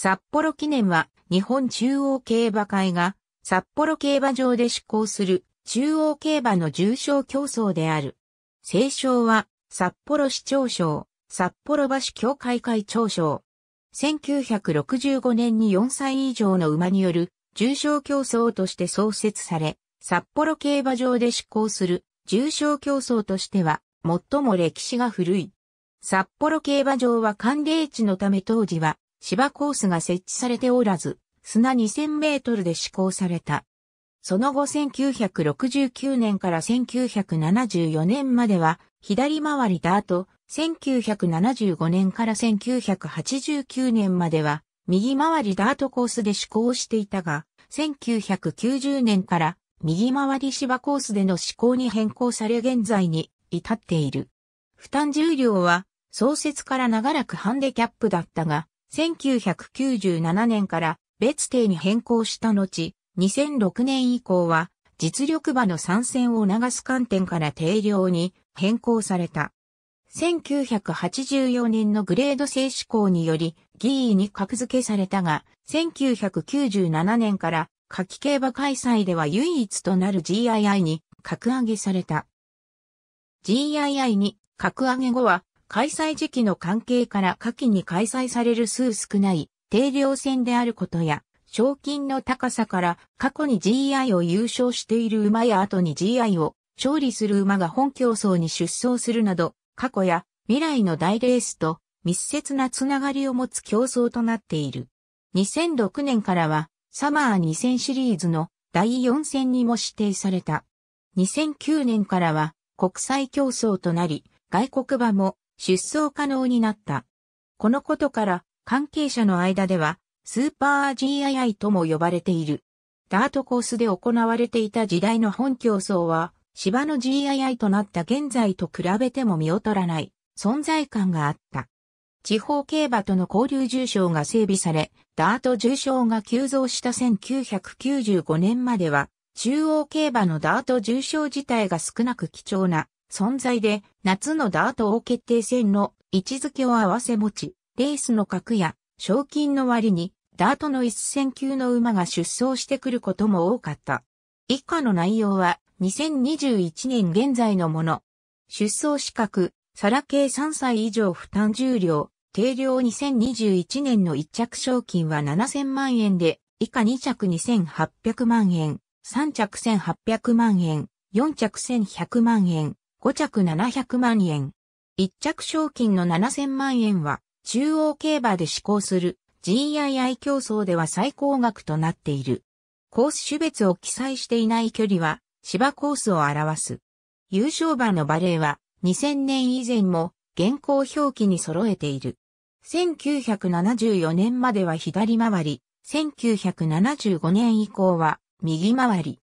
札幌記念は日本中央競馬会が札幌競馬場で施行する中央競馬の重賞競争である。清賞は札幌市長賞、札幌橋協会会長賞。1965年に4歳以上の馬による重賞競争として創設され、札幌競馬場で施行する重賞競争としては最も歴史が古い。札幌競馬場は寒冷地のため当時は芝コースが設置されておらず、砂2000メートルで施行された。その後1969年から1974年までは、左回りダート、1975年から1989年までは、右回りダートコースで施行していたが、1990年から右回り芝コースでの施行に変更され現在に至っている。負担重量は創設から長らくハンデキャップだったが、1997年から別邸に変更した後、2006年以降は実力馬の参戦を促す観点から定量に変更された。1984年のグレード制施行により、議員に格付けされたが、1997年から、夏季競馬開催では唯一となる GII に格上げされた。GII に格上げ後は、開催時期の関係から夏季に開催される数少ない定量戦であることや、賞金の高さから過去に GI を優勝している馬や後に GI を勝利する馬が本競争に出走するなど、過去や未来の大レースと密接なつながりを持つ競争となっている。2006年からはサマー2000シリーズの第4戦にも指定された。2009年からは国際競争となり、外国馬も出走可能になった。このことから関係者の間ではスーパー GII とも呼ばれている。ダートコースで行われていた時代の本競争は芝の GII となった現在と比べても見劣らない存在感があった。地方競馬との交流重賞が整備され、ダート重賞が急増した1995年までは、中央競馬のダート重賞自体が少なく貴重な存在で夏のダート王決定戦の位置づけを合わせ持ち、レースの格や賞金の割にダートの一戦級の馬が出走してくることも多かった。以下の内容は2021年現在のもの。出走資格、サラ系3歳以上負担重量、定量2021年の1着賞金は7000万円で、以下2着2800万円、3着1800万円、4着1100万円、5着700万円。1着賞金の7000万円は、中央競馬で施行する GII 競争では最高額となっている。コース種別を記載していない距離は、芝コースを表す。優勝馬のバレーは、2000年以前も、現行表記に揃えている。1974年までは左回り、1975年以降は右回り。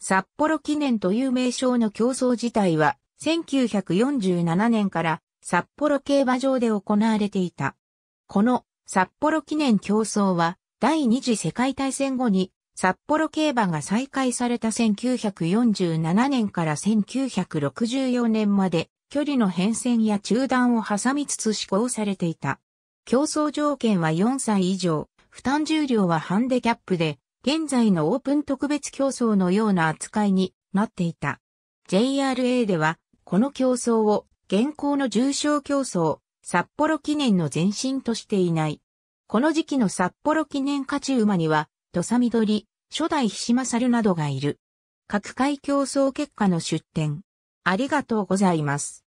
札幌記念という名称の競争自体は1947年から札幌競馬場で行われていた。この札幌記念競争は第二次世界大戦後に札幌競馬が再開された1947年から1964年まで距離の変遷や中断を挟みつつ施行されていた。競争条件は4歳以上、負担重量はハンデキャップで、現在のオープン特別競争のような扱いになっていた。JRA ではこの競争を現行の重賞競争、札幌記念の前身としていない。この時期の札幌記念勝ち馬には、土佐緑、初代菱るなどがいる。各界競争結果の出展。ありがとうございます。